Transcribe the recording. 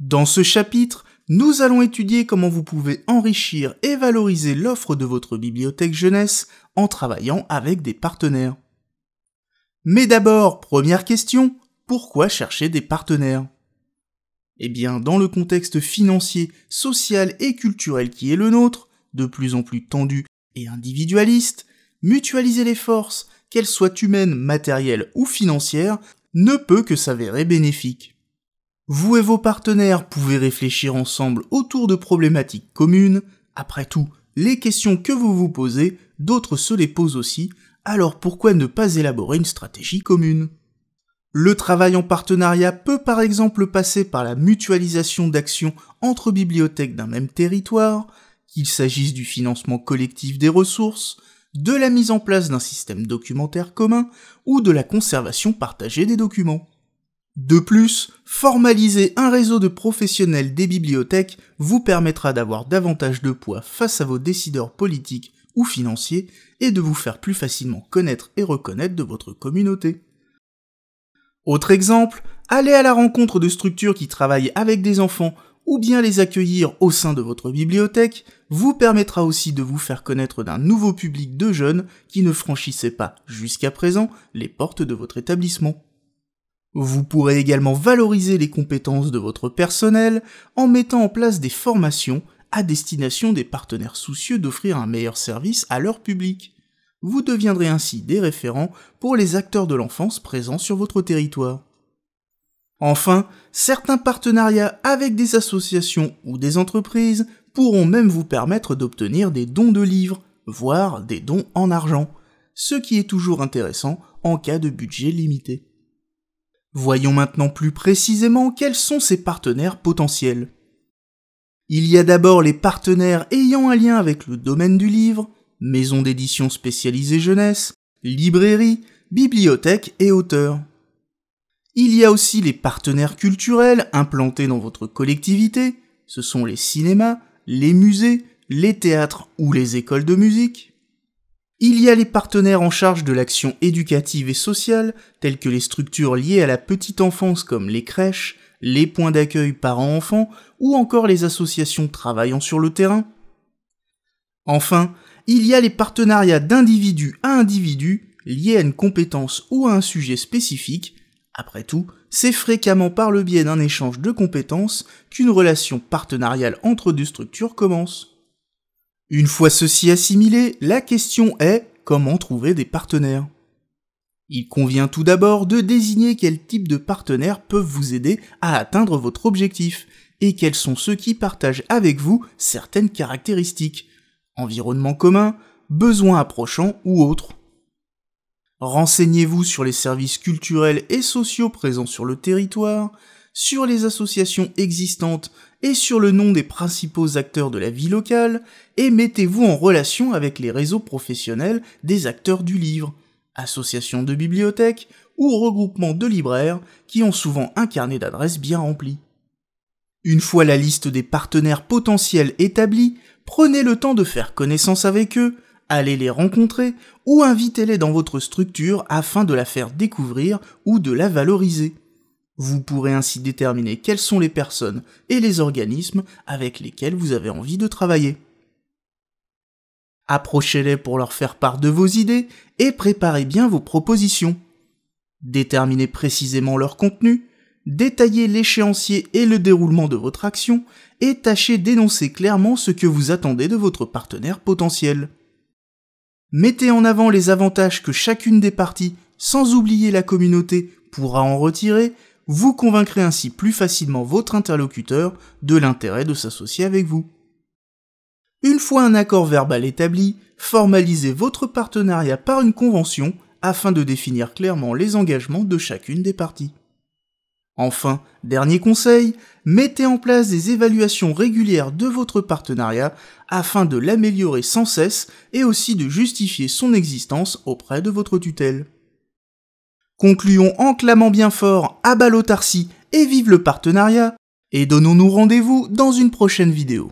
Dans ce chapitre, nous allons étudier comment vous pouvez enrichir et valoriser l'offre de votre bibliothèque jeunesse en travaillant avec des partenaires. Mais d'abord, première question, pourquoi chercher des partenaires Eh bien, dans le contexte financier, social et culturel qui est le nôtre, de plus en plus tendu et individualiste, mutualiser les forces, qu'elles soient humaines, matérielles ou financières, ne peut que s'avérer bénéfique. Vous et vos partenaires pouvez réfléchir ensemble autour de problématiques communes. Après tout, les questions que vous vous posez, d'autres se les posent aussi, alors pourquoi ne pas élaborer une stratégie commune Le travail en partenariat peut par exemple passer par la mutualisation d'actions entre bibliothèques d'un même territoire, qu'il s'agisse du financement collectif des ressources, de la mise en place d'un système documentaire commun ou de la conservation partagée des documents. De plus, formaliser un réseau de professionnels des bibliothèques vous permettra d'avoir davantage de poids face à vos décideurs politiques ou financiers et de vous faire plus facilement connaître et reconnaître de votre communauté. Autre exemple, aller à la rencontre de structures qui travaillent avec des enfants ou bien les accueillir au sein de votre bibliothèque vous permettra aussi de vous faire connaître d'un nouveau public de jeunes qui ne franchissaient pas jusqu'à présent les portes de votre établissement. Vous pourrez également valoriser les compétences de votre personnel en mettant en place des formations à destination des partenaires soucieux d'offrir un meilleur service à leur public. Vous deviendrez ainsi des référents pour les acteurs de l'enfance présents sur votre territoire. Enfin, certains partenariats avec des associations ou des entreprises pourront même vous permettre d'obtenir des dons de livres, voire des dons en argent, ce qui est toujours intéressant en cas de budget limité. Voyons maintenant plus précisément quels sont ces partenaires potentiels. Il y a d'abord les partenaires ayant un lien avec le domaine du livre, maison d'édition spécialisée jeunesse, librairie, bibliothèque et auteur. Il y a aussi les partenaires culturels implantés dans votre collectivité, ce sont les cinémas, les musées, les théâtres ou les écoles de musique. Il y a les partenaires en charge de l'action éducative et sociale, tels que les structures liées à la petite enfance comme les crèches, les points d'accueil parents-enfants ou encore les associations travaillant sur le terrain. Enfin, il y a les partenariats d'individu à individu liés à une compétence ou à un sujet spécifique. Après tout, c'est fréquemment par le biais d'un échange de compétences qu'une relation partenariale entre deux structures commence. Une fois ceci assimilé, la question est comment trouver des partenaires. Il convient tout d'abord de désigner quel type de partenaires peuvent vous aider à atteindre votre objectif et quels sont ceux qui partagent avec vous certaines caractéristiques, environnement commun, besoins approchants ou autres. Renseignez-vous sur les services culturels et sociaux présents sur le territoire, sur les associations existantes et sur le nom des principaux acteurs de la vie locale, et mettez-vous en relation avec les réseaux professionnels des acteurs du livre, associations de bibliothèques ou regroupements de libraires qui ont souvent un carnet d'adresses bien rempli. Une fois la liste des partenaires potentiels établie, prenez le temps de faire connaissance avec eux, allez les rencontrer ou invitez-les dans votre structure afin de la faire découvrir ou de la valoriser. Vous pourrez ainsi déterminer quelles sont les personnes et les organismes avec lesquels vous avez envie de travailler. Approchez-les pour leur faire part de vos idées et préparez bien vos propositions. Déterminez précisément leur contenu, détaillez l'échéancier et le déroulement de votre action et tâchez d'énoncer clairement ce que vous attendez de votre partenaire potentiel. Mettez en avant les avantages que chacune des parties, sans oublier la communauté, pourra en retirer vous convaincrez ainsi plus facilement votre interlocuteur de l'intérêt de s'associer avec vous. Une fois un accord verbal établi, formalisez votre partenariat par une convention afin de définir clairement les engagements de chacune des parties. Enfin, dernier conseil, mettez en place des évaluations régulières de votre partenariat afin de l'améliorer sans cesse et aussi de justifier son existence auprès de votre tutelle. Concluons en clamant bien fort à l'autarcie et vive le partenariat, et donnons-nous rendez-vous dans une prochaine vidéo.